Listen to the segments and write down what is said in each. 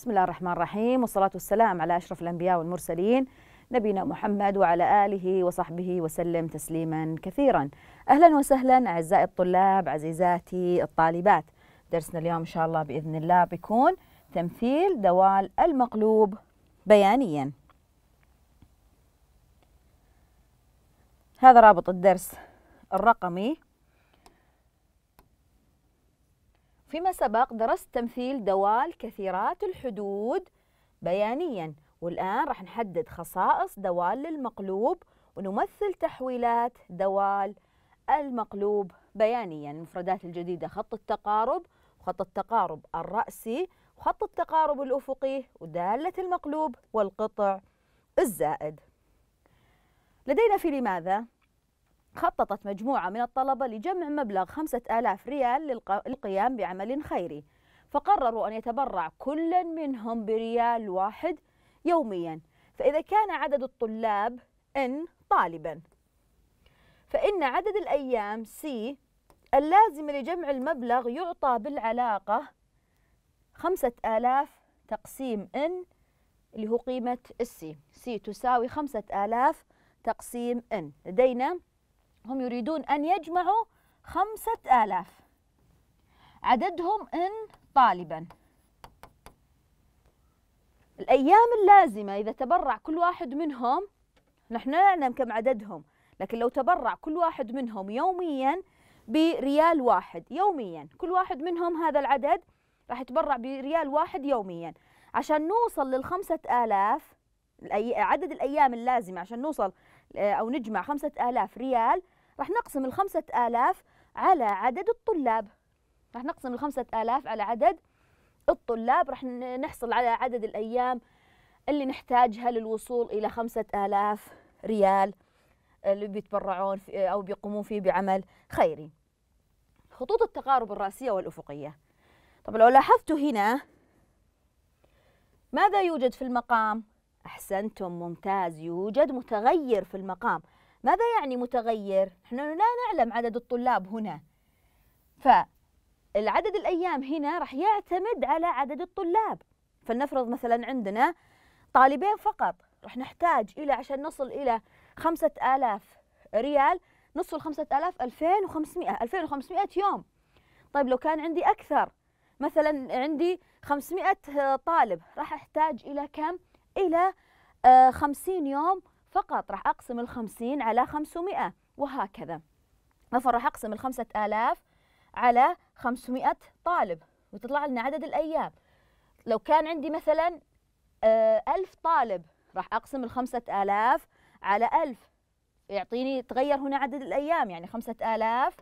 بسم الله الرحمن الرحيم والصلاة والسلام على أشرف الأنبياء والمرسلين نبينا محمد وعلى آله وصحبه وسلم تسليما كثيرا أهلا وسهلا أعزائي الطلاب عزيزاتي الطالبات درسنا اليوم إن شاء الله بإذن الله بيكون تمثيل دوال المقلوب بيانيا هذا رابط الدرس الرقمي فيما سبق درست تمثيل دوال كثيرات الحدود بيانيا والآن راح نحدد خصائص دوال المقلوب ونمثل تحويلات دوال المقلوب بيانيا المفردات الجديدة خط التقارب وخط التقارب الرأسي وخط التقارب الأفقي ودالة المقلوب والقطع الزائد لدينا في لماذا خططت مجموعة من الطلبة لجمع مبلغ 5000 ريال للقيام بعمل خيري فقرروا أن يتبرع كل منهم بريال واحد يوميا فإذا كان عدد الطلاب N طالبا فإن عدد الأيام C اللازمة لجمع المبلغ يعطى بالعلاقة 5000 تقسيم N اللي هو قيمة السي C تساوي 5000 تقسيم N لدينا هم يريدون أن يجمعوا خمسة آلاف عددهم إن طالبا الأيام اللازمة إذا تبرع كل واحد منهم نحن لا نعلم كم عددهم لكن لو تبرع كل واحد منهم يوميا بريال واحد يوميا كل واحد منهم هذا العدد راح يتبرع بريال واحد يوميا عشان نوصل للخمسة آلاف عدد الأيام اللازمة عشان نوصل آه، أو نجمع 5000 ريال راح نقسم ال 5000 على عدد الطلاب راح نقسم ال 5000 على عدد الطلاب راح نحصل على عدد الأيام اللي نحتاجها للوصول إلى 5000 ريال آه، اللي بيتبرعون آه، أو بيقومون فيه بعمل خيري خطوط التقارب الرأسية والأفقية طب لو لاحظتوا هنا ماذا يوجد في المقام أحسنتم ممتاز يوجد متغير في المقام ماذا يعني متغير؟ نحن لا نعلم عدد الطلاب هنا فالعدد الأيام هنا راح يعتمد على عدد الطلاب فلنفرض مثلا عندنا طالبين فقط راح نحتاج إلى عشان نصل إلى خمسة آلاف ريال نصل خمسة آلاف ألفين وخمسمائة ألفين وخمسمائة يوم طيب لو كان عندي أكثر مثلا عندي خمسمائة طالب راح أحتاج إلى كم؟ إلى آه، خمسين يوم فقط راح أقسم الخمسين على خمسمائة وهكذا راح أقسم الخمسة آلاف على خمسمائة طالب وتطلع لنا عدد الأيام لو كان عندي مثلا آه، ألف طالب راح أقسم الخمسة آلاف على ألف يعطيني تغير هنا عدد الأيام يعني خمسة آلاف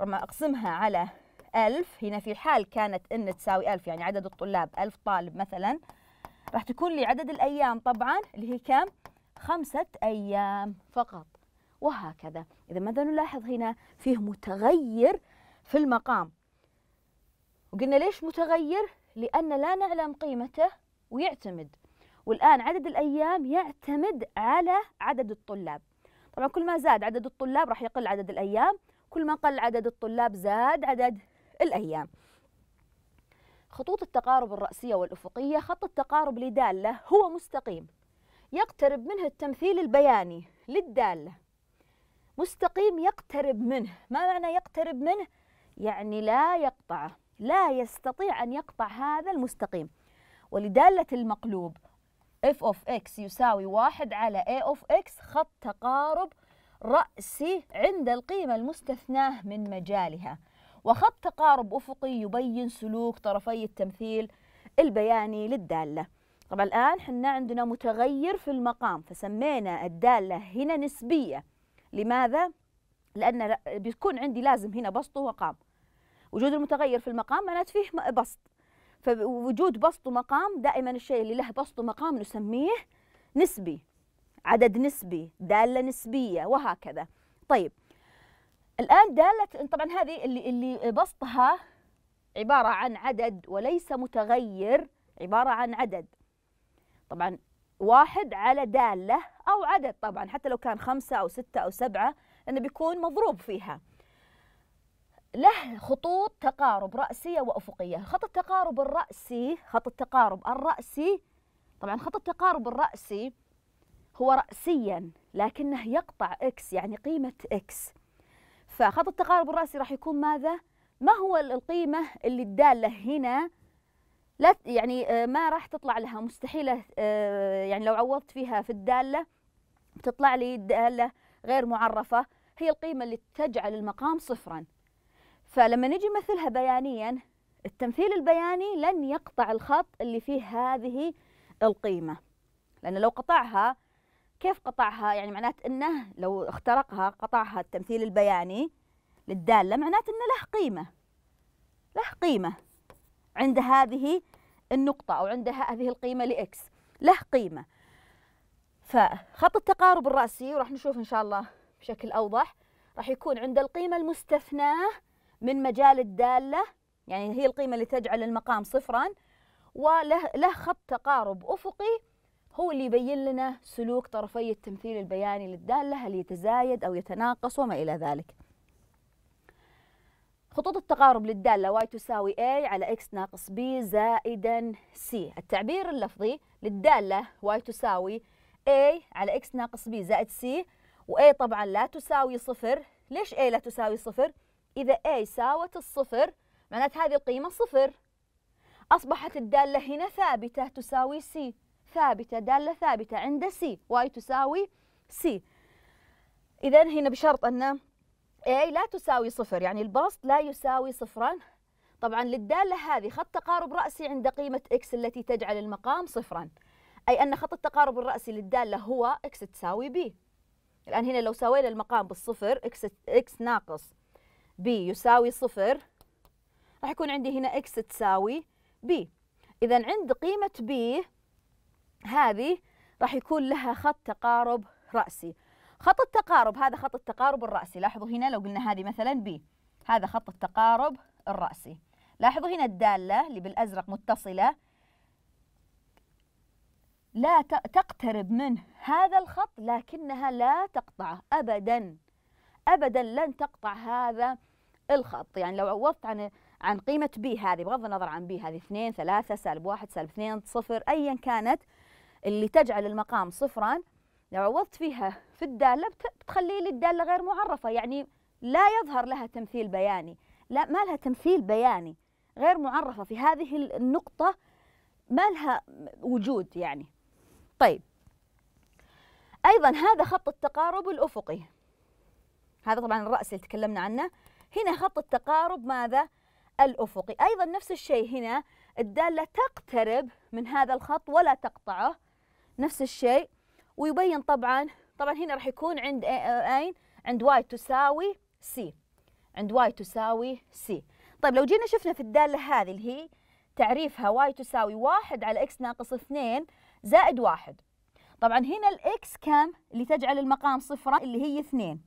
لما أقسمها على ألف هنا في حال كانت إن تساوي ألف يعني عدد الطلاب ألف طالب مثلاً راح تكون لي عدد الأيام طبعا اللي هي كم؟ خمسة أيام فقط وهكذا إذا ماذا نلاحظ هنا فيه متغير في المقام وقلنا ليش متغير؟ لأن لا نعلم قيمته ويعتمد والآن عدد الأيام يعتمد على عدد الطلاب طبعا كل ما زاد عدد الطلاب راح يقل عدد الأيام كل ما قل عدد الطلاب زاد عدد الأيام خطوط التقارب الرأسية والأفقية خط التقارب لدالة هو مستقيم يقترب منه التمثيل البياني للدالة مستقيم يقترب منه ما معنى يقترب منه؟ يعني لا يقطعه لا يستطيع أن يقطع هذا المستقيم ولدالة المقلوب f of x يساوي واحد على a of x خط تقارب رأسي عند القيمة المستثناة من مجالها وخط تقارب أفقي يبين سلوك طرفي التمثيل البياني للدالة طبعا الآن حنا عندنا متغير في المقام فسمينا الدالة هنا نسبية لماذا؟ لأن بيكون عندي لازم هنا بسط ومقام وجود المتغير في المقام معناته فيه بسط فوجود بسط ومقام دائما الشيء اللي له بسط ومقام نسميه نسبي عدد نسبي دالة نسبية وهكذا طيب الآن دالة طبعا هذه اللي اللي بسطها عبارة عن عدد وليس متغير عبارة عن عدد طبعا واحد على دالة أو عدد طبعا حتى لو كان خمسة أو ستة أو سبعة لأنه بيكون مضروب فيها له خطوط تقارب رأسية وأفقية خط التقارب الرأسي خط التقارب الرأسي طبعا خط التقارب الرأسي هو رأسيا لكنه يقطع إكس يعني قيمة إكس فخط التقارب الرأسي راح يكون ماذا؟ ما هو القيمة اللي الدالة هنا لا يعني آه، ما راح تطلع لها مستحيلة آه، يعني لو عوضت فيها في الدالة بتطلع لي دالة غير معرفة هي القيمة اللي تجعل المقام صفرا فلما نجي نمثلها بيانيا التمثيل البياني لن يقطع الخط اللي فيه هذه القيمة لأن لو قطعها كيف قطعها يعني معناته انه لو اخترقها قطعها التمثيل البياني للداله معناته انه له قيمه له قيمه عند هذه النقطه او عند هذه القيمه لاكس له قيمه فخط التقارب الراسي وراح نشوف ان شاء الله بشكل اوضح راح يكون عند القيمه المستثناه من مجال الداله يعني هي القيمه اللي تجعل المقام صفرا وله له خط تقارب افقي هو اللي يبين لنا سلوك طرفي التمثيل البياني للدالة هل يتزايد أو يتناقص وما إلى ذلك خطوط التقارب للدالة y تساوي a على x ناقص b زائدا c التعبير اللفظي للدالة y تساوي a على x ناقص b زائد c و a طبعا لا تساوي صفر ليش a لا تساوي صفر؟ إذا a ساوت الصفر معنات هذه القيمة صفر أصبحت الدالة هنا ثابتة تساوي c ثابتة دالة ثابتة عند سي Y تساوي سي إذا هنا بشرط أن A لا تساوي صفر يعني البسط لا يساوي صفرا طبعا للدالة هذه خط تقارب رأسي عند قيمة X التي تجعل المقام صفرا أي أن خط التقارب الرأسي للدالة هو X تساوي B الآن هنا لو سوينا المقام بالصفر X, X ناقص B يساوي صفر راح يكون عندي هنا X تساوي B إذا عند قيمة B هذه راح يكون لها خط تقارب رأسي خط التقارب هذا خط التقارب الرأسي لاحظوا هنا لو قلنا هذه مثلا بي هذا خط التقارب الرأسي لاحظوا هنا الدالة اللي بالأزرق متصلة لا تقترب من هذا الخط لكنها لا تقطعه أبدا أبدا لن تقطع هذا الخط يعني لو عوضت عن عن قيمة بي هذه بغض النظر عن بي هذه 2 3 سالب 1 سالب 2 صفر أيا كانت اللي تجعل المقام صفرا لو عوضت فيها في الدالة بتخلي لي الدالة غير معرفة يعني لا يظهر لها تمثيل بياني لا ما لها تمثيل بياني غير معرفة في هذه النقطة ما لها وجود يعني طيب أيضا هذا خط التقارب الأفقي هذا طبعا الرأس اللي تكلمنا عنه هنا خط التقارب ماذا؟ الأفقي أيضا نفس الشيء هنا الدالة تقترب من هذا الخط ولا تقطعه نفس الشيء ويبين طبعا طبعا هنا راح يكون عند اين عند واي تساوي سي عند واي تساوي سي طيب لو جينا شفنا في الدالة هذه اللي هي تعريفها واي تساوي واحد على اكس ناقص اثنين زائد واحد طبعا هنا الاكس كم اللي تجعل المقام صفرا اللي هي اثنين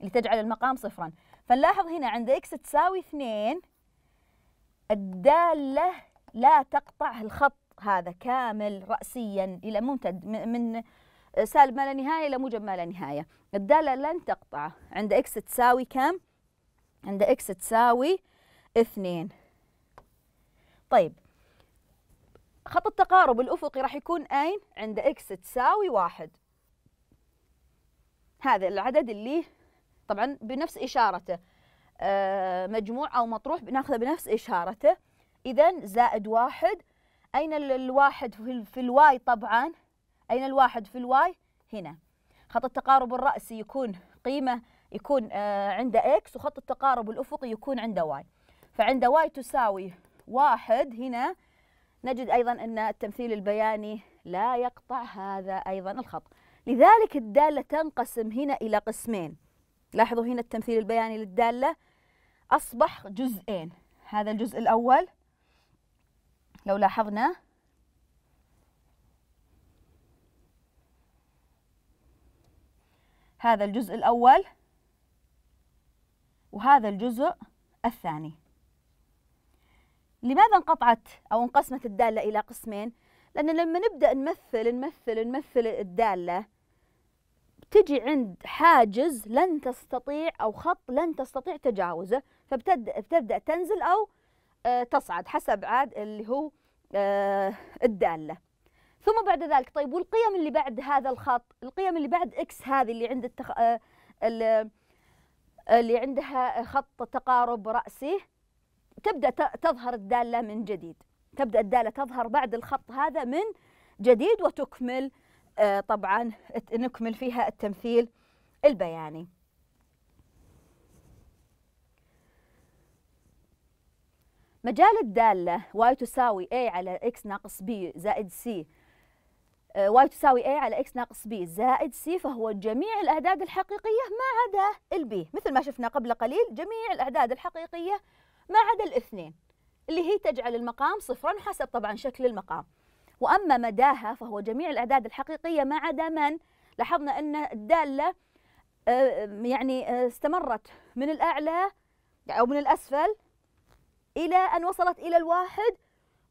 اللي تجعل المقام صفرا فنلاحظ هنا عند اكس تساوي اثنين الدالة لا تقطع الخط هذا كامل رأسيا إلى ممتد من سالب ما لا نهاية إلى موجب ما لا نهاية الدالة لن تقطع عند إكس تساوي كم؟ عند إكس تساوي اثنين طيب خط التقارب الأفقي راح يكون أين؟ عند إكس تساوي واحد هذا العدد اللي طبعا بنفس إشارته آه، مجموع أو مطروح بناخذه بنفس إشارته إذا زائد واحد أين الواحد في الواي طبعا أين الواحد في الواي هنا خط التقارب الرأسي يكون قيمة يكون آه، عنده إكس وخط التقارب الأفقي يكون عنده واي فعنده واي تساوي واحد هنا نجد أيضا أن التمثيل البياني لا يقطع هذا أيضا الخط لذلك الدالة تنقسم هنا إلى قسمين لاحظوا هنا التمثيل البياني للدالة أصبح جزئين هذا الجزء الأول لو لاحظنا هذا الجزء الأول وهذا الجزء الثاني لماذا انقطعت أو انقسمت الدالة إلى قسمين؟ لأن لما نبدأ نمثل نمثل نمثل الدالة تجي عند حاجز لن تستطيع أو خط لن تستطيع تجاوزه فبتبدأ تنزل أو آه، تصعد حسب عاد اللي هو آه، الدالة ثم بعد ذلك طيب والقيم اللي بعد هذا الخط القيم اللي بعد إكس هذه اللي عند التخ... آه، اللي عندها خط تقارب رأسي تبدأ تظهر الدالة من جديد تبدأ الدالة تظهر بعد الخط هذا من جديد وتكمل طبعا نكمل فيها التمثيل البياني مجال الدالة y تساوي a على x ناقص b زائد c y آه، تساوي a على x ناقص b زائد c فهو جميع الأعداد الحقيقية ما عدا البي مثل ما شفنا قبل قليل جميع الأعداد الحقيقية ما عدا الاثنين اللي هي تجعل المقام صفرا حسب طبعا شكل المقام وأما مداها فهو جميع الأعداد الحقيقية ما عدا من لاحظنا أن الدالة آه، يعني آه، استمرت من الأعلى أو من الأسفل إلى أن وصلت إلى الواحد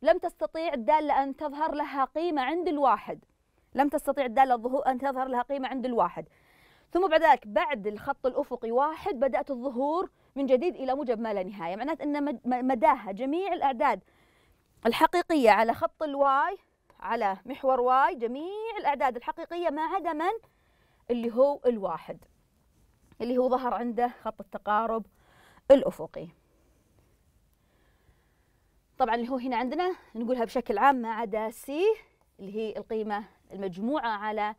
لم تستطيع الدالة أن تظهر لها قيمة عند الواحد لم تستطيع الدالة أن تظهر لها قيمة عند الواحد ثم بعد ذلك بعد الخط الأفقي واحد بدأت الظهور من جديد إلى موجب ما لا نهاية معناته أن مداها جميع الأعداد الحقيقية على خط الواي على محور واي جميع الأعداد الحقيقية ما عدا من اللي هو الواحد اللي هو ظهر عنده خط التقارب الأفقي طبعا اللي هو هنا عندنا نقولها بشكل عام ما عدا سي اللي هي القيمة المجموعة على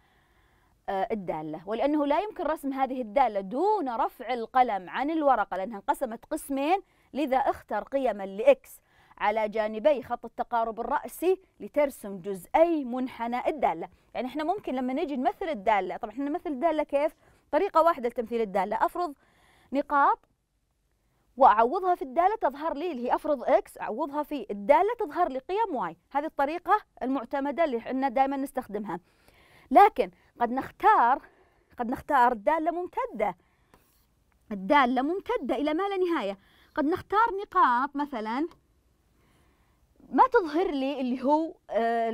آه، الدالة ولأنه لا يمكن رسم هذه الدالة دون رفع القلم عن الورقة لأنها انقسمت قسمين لذا اختر قيما لإكس على جانبي خط التقارب الرأسي لترسم جزئي منحنى الدالة يعني احنا ممكن لما نجي نمثل الدالة طبعا احنا نمثل الدالة كيف؟ طريقة واحدة لتمثيل الدالة أفرض نقاط واعوضها في الداله تظهر لي اللي هي افرض اكس اعوضها في الداله تظهر لي قيم واي هذه الطريقه المعتمده اللي احنا دائما نستخدمها لكن قد نختار قد نختار داله ممتده الداله ممتده الى ما لا نهايه قد نختار نقاط مثلا ما تظهر لي اللي هو آه،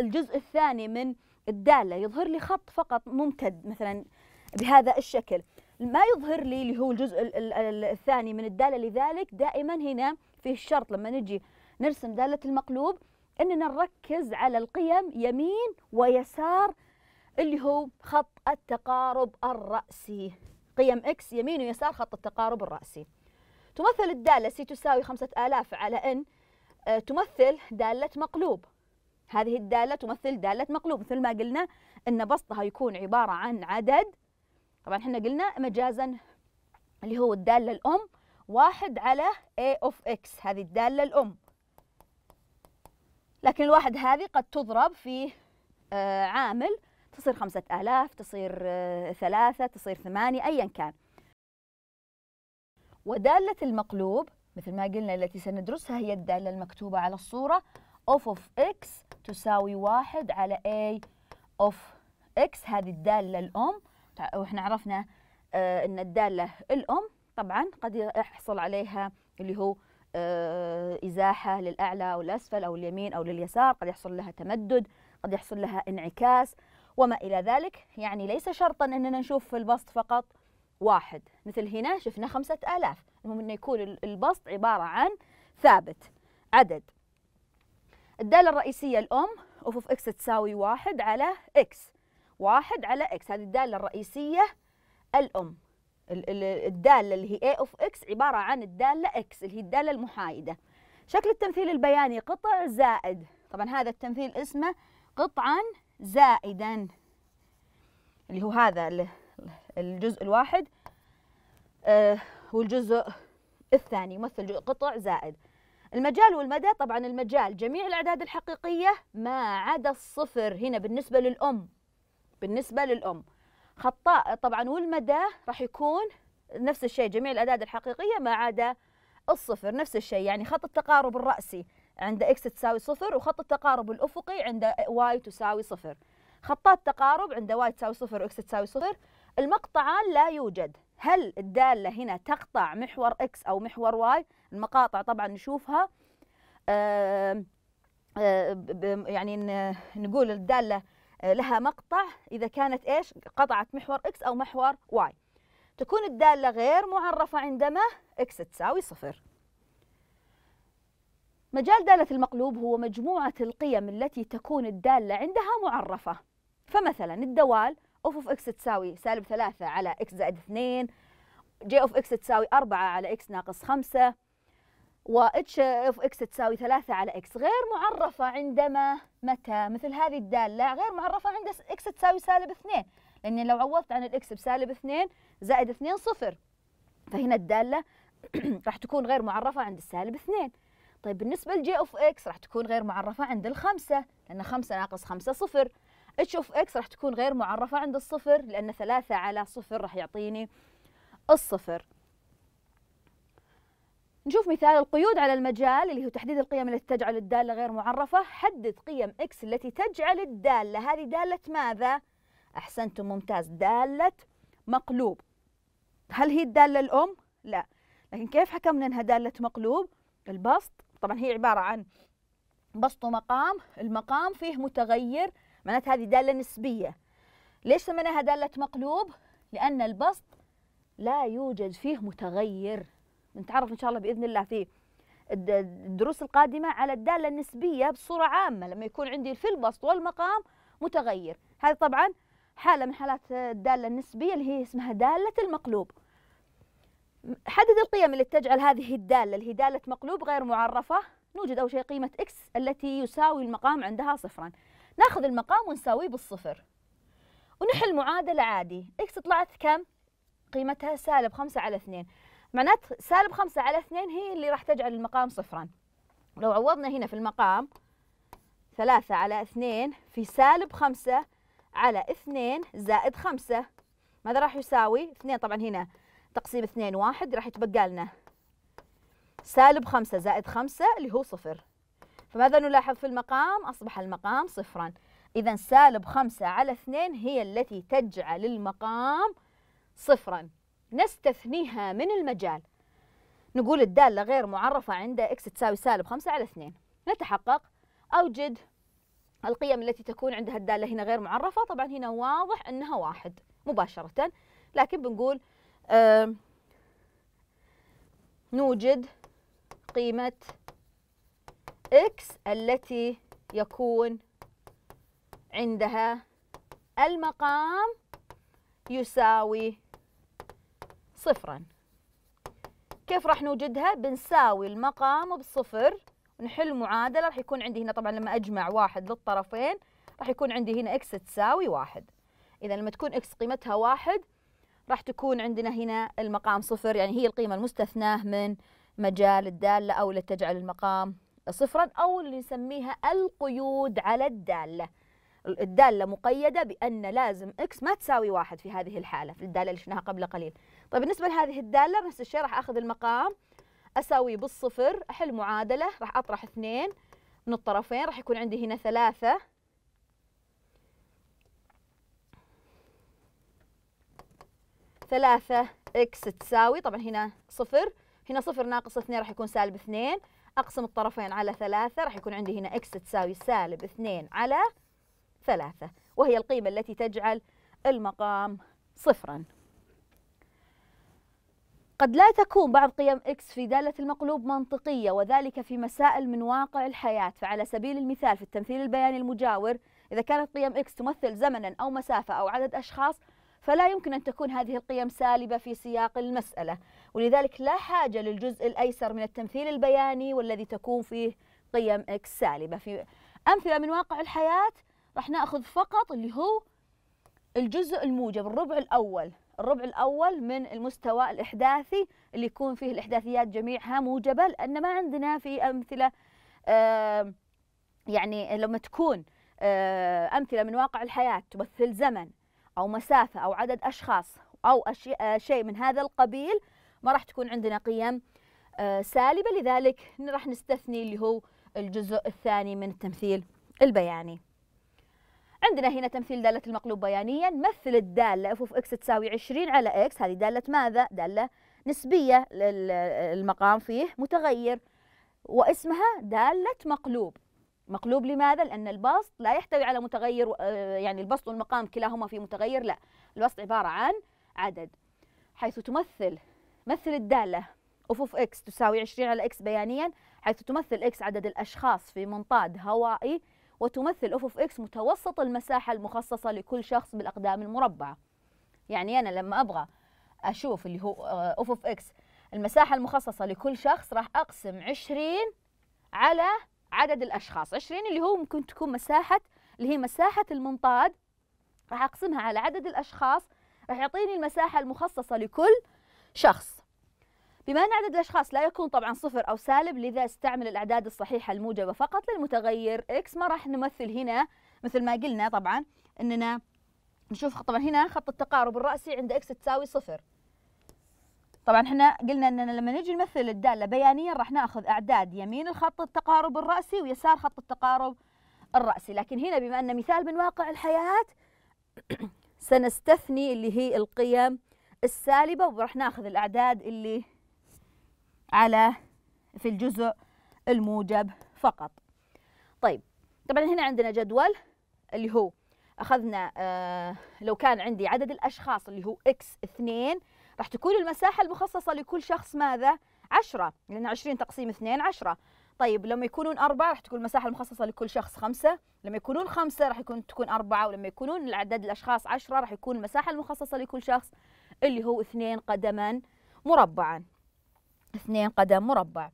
الجزء الثاني من الداله يظهر لي خط فقط ممتد مثلا بهذا الشكل ما يظهر لي اللي هو الجزء الثاني من الدالة لذلك دائما هنا فيه الشرط لما نجي نرسم دالة المقلوب أننا نركز على القيم يمين ويسار اللي هو خط التقارب الرأسي قيم إكس يمين ويسار خط التقارب الرأسي تمثل الدالة سي تساوي 5000 على إن آه، تمثل دالة مقلوب هذه الدالة تمثل دالة مقلوب مثل ما قلنا أن بسطها يكون عبارة عن عدد طبعا احنا قلنا مجازا اللي هو الدالة الأم واحد على a of x هذه الدالة الأم لكن الواحد هذه قد تضرب في آه، عامل تصير خمسة آلاف تصير آه، ثلاثة تصير ثمانية أيا كان ودالة المقلوب مثل ما قلنا التي سندرسها هي الدالة المكتوبة على الصورة of of x تساوي واحد على a of x هذه الدالة الأم واحنا عرفنا آه، ان الداله الام طبعا قد يحصل عليها اللي هو آه، ازاحه للاعلى او الاسفل او اليمين او لليسار قد يحصل لها تمدد قد يحصل لها انعكاس وما الى ذلك يعني ليس شرطا اننا نشوف في البسط فقط واحد مثل هنا شفنا خمسة آلاف المهم أنه يكون البسط عبارة عن ثابت عدد الدالة الرئيسية الأم أوف أوف إكس تساوي واحد على إكس واحد على اكس هذه الداله الرئيسيه الام الداله اللي هي a اوف x عباره عن الداله اكس اللي هي الداله المحايده شكل التمثيل البياني قطع زائد طبعا هذا التمثيل اسمه قطعا زائدا اللي هو هذا الجزء الواحد آه، والجزء الثاني يمثل قطع زائد المجال والمدى طبعا المجال جميع الأعداد الحقيقية ما عدا الصفر هنا بالنسبة للأم بالنسبة للأم خطاء طبعا والمدى راح يكون نفس الشيء جميع الأعداد الحقيقية ما عدا الصفر نفس الشيء يعني خط التقارب الرأسي عند إكس تساوي صفر وخط التقارب الأفقي عند واي تساوي صفر خطات تقارب عند واي تساوي صفر وإكس تساوي صفر المقطعان لا يوجد هل الدالة هنا تقطع محور إكس أو محور واي المقاطع طبعا نشوفها آآ آآ يعني نقول الدالة آه، لها مقطع إذا كانت إيش قطعت محور X أو محور Y تكون الدالة غير معرفة عندما X تساوي صفر مجال دالة المقلوب هو مجموعة القيم التي تكون الدالة عندها معرفة فمثلا الدوال اوف اوف اكس تساوي سالب ثلاثة على اكس زائد اثنين جي اوف اكس تساوي أربعة على اكس ناقص خمسة و اتش اوف اكس تساوي ثلاثة على اكس غير معرفة عندما متى مثل هذه الدالة غير معرفة عند اكس تساوي سالب اثنين لأني لو عوضت عن الاكس بسالب اثنين زائد اثنين صفر فهنا الدالة راح تكون غير معرفة عند السالب اثنين طيب بالنسبة لجي اوف اكس راح تكون غير معرفة عند الخمسة لأن خمسة ناقص خمسة صفر اتش اوف اكس راح تكون غير معرفة عند الصفر لأن ثلاثة على صفر راح يعطيني الصفر نشوف مثال القيود على المجال اللي هو تحديد القيم التي تجعل الدالة غير معرفة حدد قيم X التي تجعل الدالة هذه دالة ماذا؟ أحسنتم ممتاز دالة مقلوب هل هي الدالة الأم؟ لا لكن كيف حكمنا أنها دالة مقلوب؟ البسط طبعا هي عبارة عن بسط مقام المقام فيه متغير معناتها هذه دالة نسبية ليش سميناها دالة مقلوب؟ لأن البسط لا يوجد فيه متغير نتعرف إن شاء الله بإذن الله في الدروس القادمة على الدالة النسبية بصورة عامة لما يكون عندي في البسط والمقام متغير هذه طبعا حالة من حالات الدالة النسبية اللي هي اسمها دالة المقلوب حدد القيم اللي تجعل هذه الدالة اللي هي دالة مقلوب غير معرفة نوجد أول شيء قيمة اكس التي يساوي المقام عندها صفرا ناخذ المقام ونساويه بالصفر ونحل معادلة عادي اكس طلعت كم؟ قيمتها سالب 5 على 2 معناته سالب خمسة على اثنين هي اللي راح تجعل المقام صفرا لو عوضنا هنا في المقام ثلاثة على اثنين في سالب خمسة على اثنين زائد خمسة ماذا راح يساوي اثنين طبعا هنا تقسيم اثنين واحد راح يتبقى لنا سالب خمسة زائد خمسة اللي هو صفر فماذا نلاحظ في المقام أصبح المقام صفرا إذا سالب خمسة على اثنين هي التي تجعل المقام صفراً نستثنيها من المجال نقول الدالة غير معرفة عند إكس تساوي سالب خمسة على اثنين نتحقق أوجد القيم التي تكون عندها الدالة هنا غير معرفة طبعا هنا واضح أنها واحد مباشرة لكن بنقول آه، نوجد قيمة إكس التي يكون عندها المقام يساوي صفرا كيف راح نوجدها بنساوي المقام بصفر نحل معادلة راح يكون عندي هنا طبعا لما أجمع واحد للطرفين راح يكون عندي هنا إكس تساوي واحد إذا لما تكون إكس قيمتها واحد راح تكون عندنا هنا المقام صفر يعني هي القيمة المستثناة من مجال الدالة أو لتجعل المقام صفرا أو اللي نسميها القيود على الدالة الدالة مقيدة بأن لازم إكس ما تساوي واحد في هذه الحالة في الدالة اللي شفناها قبل قليل طيب بالنسبه لهذه الداله نفس الشيء راح اخذ المقام اساويه بالصفر احل معادله راح اطرح اثنين من الطرفين راح يكون عندي هنا ثلاثه ثلاثة إكس تساوي طبعا هنا صفر هنا صفر ناقص اثنين راح يكون سالب اثنين أقسم الطرفين على ثلاثة راح يكون عندي هنا إكس تساوي سالب اثنين على ثلاثة وهي القيمة التي تجعل المقام صفراً قد لا تكون بعض قيم إكس في دالة المقلوب منطقية وذلك في مسائل من واقع الحياة فعلى سبيل المثال في التمثيل البياني المجاور إذا كانت قيم إكس تمثل زمنا أو مسافة أو عدد أشخاص فلا يمكن أن تكون هذه القيم سالبة في سياق المسألة ولذلك لا حاجة للجزء الأيسر من التمثيل البياني والذي تكون فيه قيم إكس سالبة في أمثلة من واقع الحياة رح ناخذ فقط اللي هو الجزء الموجب الربع الأول الربع الأول من المستوى الإحداثي اللي يكون فيه الإحداثيات جميعها موجبة لأن ما عندنا في أمثلة يعني لما تكون أمثلة من واقع الحياة تمثل زمن أو مسافة أو عدد أشخاص أو آه، شيء من هذا القبيل ما راح تكون عندنا قيم آه، سالبة لذلك راح نستثني اللي هو الجزء الثاني من التمثيل البياني عندنا هنا تمثيل دالة المقلوب بيانيا مثل الدالة اف اوف اكس تساوي 20 على اكس هذه دالة ماذا؟ دالة نسبية المقام فيه متغير واسمها دالة مقلوب مقلوب لماذا؟ لأن البسط لا يحتوي على متغير آه، يعني البسط والمقام كلاهما في متغير لا البسط عبارة عن عدد حيث تمثل مثل الدالة اف اوف اكس تساوي 20 على اكس بيانيا حيث تمثل اكس عدد الأشخاص في منطاد هوائي وتمثل أوف أوف إكس متوسط المساحة المخصصة لكل شخص بالأقدام المربعة يعني أنا لما أبغى أشوف اللي هو آه، أوف أوف إكس المساحة المخصصة لكل شخص راح أقسم 20 على عدد الأشخاص 20 اللي هو ممكن تكون مساحة اللي هي مساحة المنطاد راح أقسمها على عدد الأشخاص راح يعطيني المساحة المخصصة لكل شخص بما أن عدد الأشخاص لا يكون طبعا صفر أو سالب لذا استعمل الأعداد الصحيحة الموجبة فقط للمتغير إكس ما راح نمثل هنا مثل ما قلنا طبعا أننا نشوف طبعا هنا خط التقارب الرأسي عند إكس تساوي صفر طبعا احنا قلنا اننا لما نجي نمثل الداله بيانيا راح ناخذ اعداد يمين الخط التقارب الراسي ويسار خط التقارب الراسي لكن هنا بما ان مثال من واقع الحياه سنستثني اللي هي القيم السالبه وراح ناخذ الاعداد اللي على في الجزء الموجب فقط طيب طبعا هنا عندنا جدول اللي هو أخذنا آه لو كان عندي عدد الأشخاص اللي هو إكس اثنين راح تكون المساحة المخصصة لكل شخص ماذا؟ 10 لأن 20 تقسيم اثنين 10 طيب لما يكونون أربعة راح تكون المساحة المخصصة لكل شخص خمسة لما يكونون خمسة راح يكون تكون أربعة ولما يكونون العدد الأشخاص عشرة راح يكون المساحة المخصصة لكل شخص اللي هو اثنين قدما مربعا 2 قدم مربع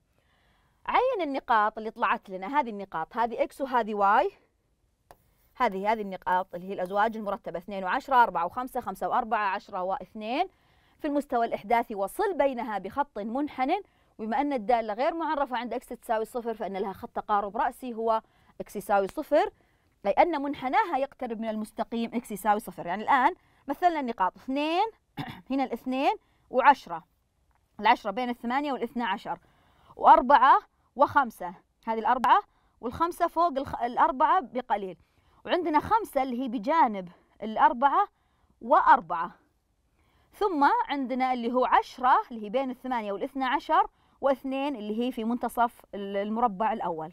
عين النقاط اللي طلعت لنا هذه النقاط هذه اكس وهذه واي هذه هذه النقاط اللي هي الازواج المرتبه 2 و10 4 و5 5 و4 10 و2 في المستوى الاحداثي وصل بينها بخط منحن وبما ان الداله غير معرفه عند اكس تساوي صفر فان لها خط تقارب راسي هو اكس يساوي صفر اي ان منحناها يقترب من المستقيم اكس يساوي صفر يعني الان مثلنا النقاط 2 هنا الاثنين و10 العشرة بين الثمانية والاثنى عشر وأربعة وخمسة هذه الأربعة والخمسة فوق الأربعة بقليل وعندنا خمسة اللي هي بجانب الأربعة وأربعة ثم عندنا اللي هو عشرة اللي هي بين الثمانية والاثنى عشر واثنين اللي هي في منتصف المربع الأول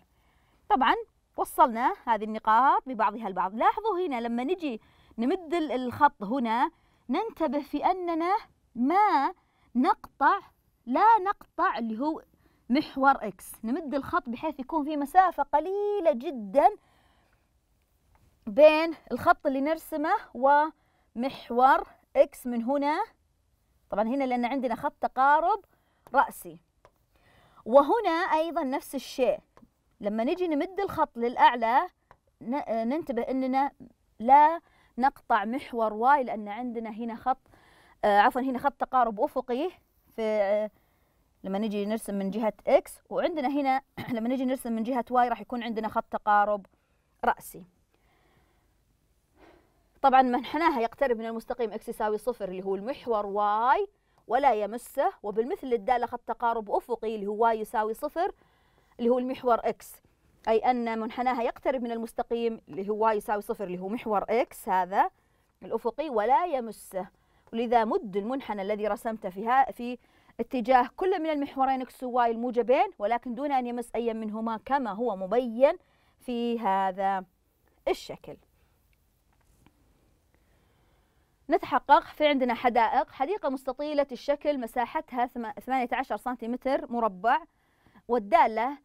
طبعا وصلنا هذه النقاط ببعضها البعض لاحظوا هنا لما نجي نمد الخط هنا ننتبه في أننا ما نقطع لا نقطع اللي هو محور إكس نمد الخط بحيث يكون في مسافة قليلة جدا بين الخط اللي نرسمه ومحور إكس من هنا طبعا هنا لأن عندنا خط تقارب رأسي وهنا أيضا نفس الشيء لما نجي نمد الخط للأعلى آه، ننتبه أننا لا نقطع محور واي لأن عندنا هنا خط آه، عفوا هنا خط تقارب أفقي في آه، لما نجي نرسم من جهة إكس وعندنا هنا لما نجي نرسم من جهة واي راح يكون عندنا خط تقارب رأسي طبعا منحناها يقترب من المستقيم إكس يساوي صفر اللي هو المحور واي ولا يمسه وبالمثل للدالة خط تقارب أفقي اللي هو واي يساوي صفر اللي هو المحور إكس أي أن منحناها يقترب من المستقيم اللي هو واي يساوي صفر اللي هو محور إكس هذا الأفقي ولا يمسه ولذا مد المنحنى الذي رسمته فيها في اتجاه كل من المحورين اكسواي الموجبين ولكن دون أن يمس أي منهما كما هو مبين في هذا الشكل نتحقق في عندنا حدائق حديقة مستطيلة الشكل مساحتها 18 سنتيمتر مربع والدالة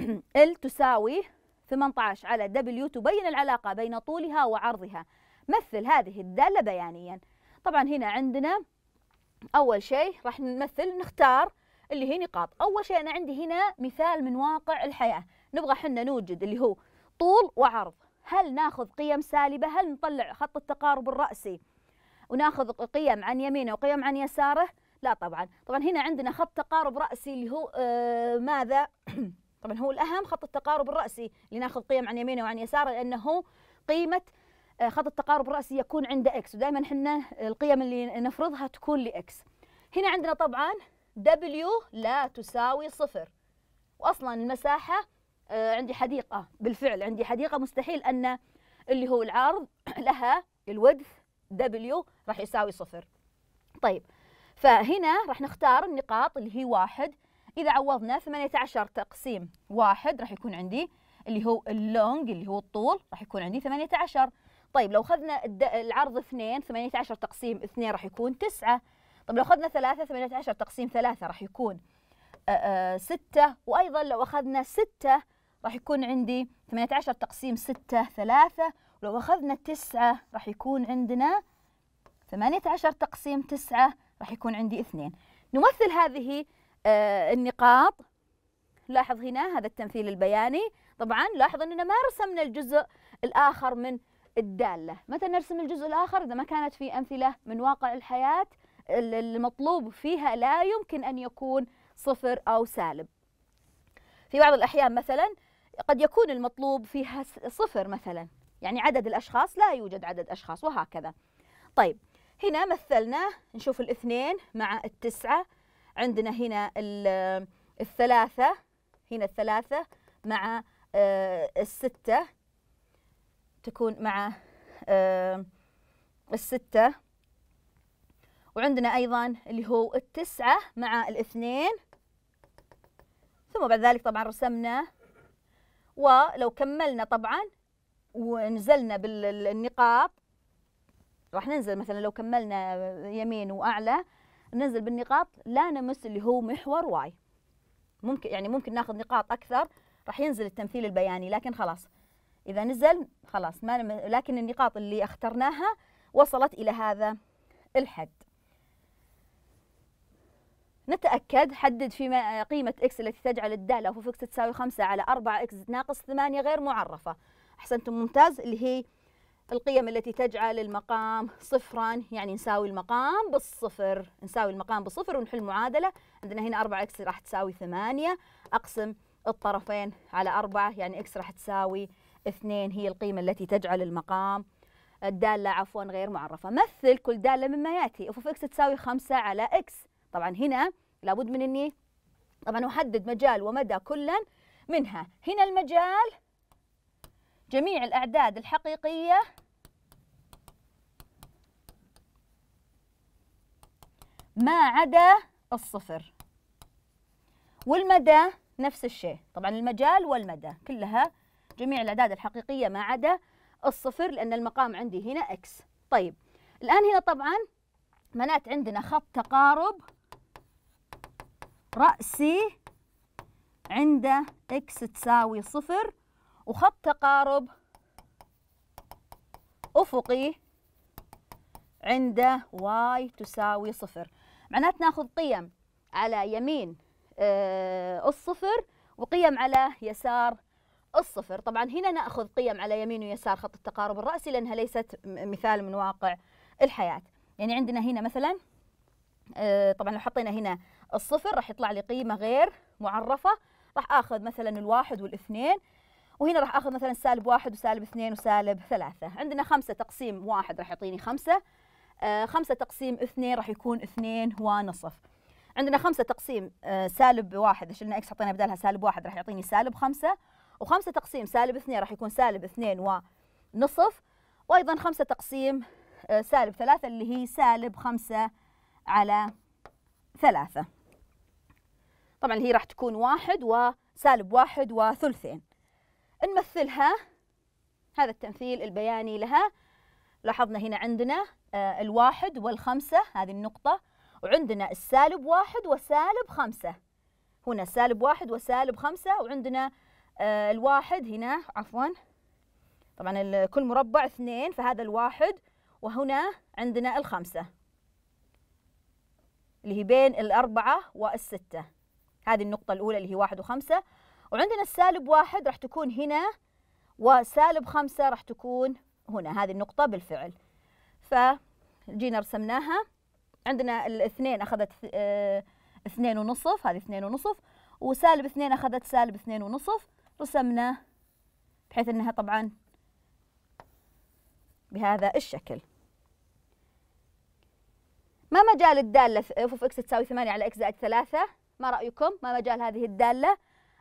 ال تساوي 18 على دبليو تبين العلاقة بين طولها وعرضها مثل هذه الدالة بيانياً طبعا هنا عندنا أول شيء راح نمثل نختار اللي هي نقاط أول شيء أنا عندي هنا مثال من واقع الحياة نبغى حنا نوجد اللي هو طول وعرض هل ناخذ قيم سالبة هل نطلع خط التقارب الرأسي وناخذ قيم عن يمينه وقيم عن يساره لا طبعا طبعا هنا عندنا خط تقارب رأسي اللي هو آه ماذا طبعا هو الأهم خط التقارب الرأسي اللي ناخذ قيم عن يمينه وعن يساره لأنه قيمة آه، خط التقارب الرأسي يكون عند إكس ودائما احنا القيم اللي نفرضها تكون لإكس هنا عندنا طبعا W لا تساوي صفر وأصلا المساحة آه، عندي حديقة بالفعل عندي حديقة مستحيل أن اللي هو العرض لها الودث W راح يساوي صفر طيب فهنا راح نختار النقاط اللي هي واحد إذا عوضنا 18 تقسيم واحد راح يكون عندي اللي هو اللونج اللي هو الطول راح يكون عندي 18 طيب لو اخذنا العرض 2 18 تقسيم 2 راح يكون 9 طيب لو اخذنا 3 18 تقسيم 3 راح يكون 6 آه، آه، وايضا لو اخذنا 6 راح يكون عندي 18 تقسيم 6 3 ولو اخذنا 9 راح يكون عندنا 18 تقسيم 9 راح يكون عندي 2 نمثل هذه آه، النقاط لاحظ هنا هذا التمثيل البياني طبعا لاحظ اننا ما رسمنا الجزء الاخر من الدالة متى نرسم الجزء الآخر إذا ما كانت في أمثلة من واقع الحياة المطلوب فيها لا يمكن أن يكون صفر أو سالب في بعض الأحيان مثلا قد يكون المطلوب فيها صفر مثلا يعني عدد الأشخاص لا يوجد عدد أشخاص وهكذا طيب هنا مثلنا نشوف الاثنين مع التسعة عندنا هنا الثلاثة هنا الثلاثة مع آه، الستة تكون مع آه، الستة وعندنا أيضا اللي هو التسعة مع الاثنين ثم بعد ذلك طبعا رسمنا ولو كملنا طبعا ونزلنا بالنقاط راح ننزل مثلا لو كملنا يمين وأعلى ننزل بالنقاط لا نمس اللي هو محور واي ممكن يعني ممكن ناخذ نقاط أكثر راح ينزل التمثيل البياني لكن خلاص إذا نزل خلاص ما لكن النقاط اللي اخترناها وصلت إلى هذا الحد نتأكد حدد في قيمة اكس التي تجعل الدالة وفوق اكس تساوي 5 على اكس ناقص 8 غير معرفة أحسنتم ممتاز اللي هي القيم التي تجعل المقام صفرا يعني نساوي المقام بالصفر نساوي المقام بالصفر ونحل معادلة عندنا هنا 4 اكس راح تساوي 8 أقسم الطرفين على 4 يعني اكس راح تساوي اثنين هي القيمة التي تجعل المقام آه، الدالة عفوا غير معرفة مثل كل دالة مما يأتي اف اكس تساوي خمسة على اكس طبعا هنا لابد من اني طبعا احدد مجال ومدى كلا منها هنا المجال جميع الأعداد الحقيقية ما عدا الصفر والمدى نفس الشيء طبعا المجال والمدى كلها جميع الأعداد الحقيقية ما عدا الصفر لأن المقام عندي هنا إكس طيب الآن هنا طبعا معناته عندنا خط تقارب رأسي عنده إكس تساوي صفر وخط تقارب أفقي عنده واي تساوي صفر معناته ناخذ قيم على يمين آه، الصفر وقيم على يسار الصفر طبعا هنا ناخذ قيم على يمين ويسار خط التقارب الراسي لانها ليست مثال من واقع الحياه يعني عندنا هنا مثلا آه، طبعا لو حطينا هنا الصفر راح يطلع لي قيمه غير معرفه راح اخذ مثلا الواحد والاثنين وهنا راح اخذ مثلا سالب واحد وسالب اثنين وسالب ثلاثة عندنا خمسة تقسيم واحد راح يعطيني خمسة آه خمسة تقسيم اثنين راح يكون اثنين ونصف عندنا خمسة تقسيم آه سالب واحد شلنا اكس حطينا بدالها سالب واحد راح يعطيني سالب خمسة و5 تقسيم سالب 2 راح يكون سالب 2 ونصف وايضا 5 تقسيم آه، سالب 3 اللي هي سالب 5 على 3 طبعا هي راح تكون واحد وسالب واحد وثلثين نمثلها هذا التمثيل البياني لها لاحظنا هنا عندنا آه، الواحد والخمسة هذه النقطة وعندنا السالب واحد وسالب خمسة هنا سالب واحد وسالب خمسة وعندنا آه، الواحد هنا عفوا طبعا كل مربع اثنين فهذا الواحد وهنا عندنا الخمسة اللي هي بين الأربعة والستة هذه النقطة الأولى اللي هي واحد وخمسة وعندنا السالب واحد راح تكون هنا وسالب خمسة راح تكون هنا هذه النقطة بالفعل فجينا رسمناها عندنا الاثنين أخذت آه، اثنين ونصف هذه اثنين ونصف وسالب اثنين أخذت سالب اثنين ونصف رسمناه بحيث أنها طبعا بهذا الشكل ما مجال الدالة f of x تساوي ثمانية على اكس زائد ثلاثة ما رأيكم ما مجال هذه الدالة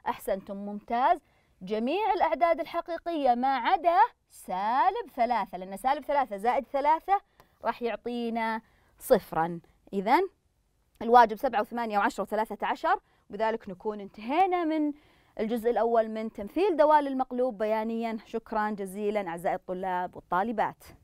أحسنتم ممتاز جميع الأعداد الحقيقية ما عدا سالب ثلاثة لأن سالب ثلاثة زائد ثلاثة راح يعطينا صفرا إذا الواجب سبعة وثمانية وعشرة وثلاثة عشر وبذلك نكون انتهينا من الجزء الأول من تمثيل دوال المقلوب بيانيا شكرا جزيلا أعزائي الطلاب والطالبات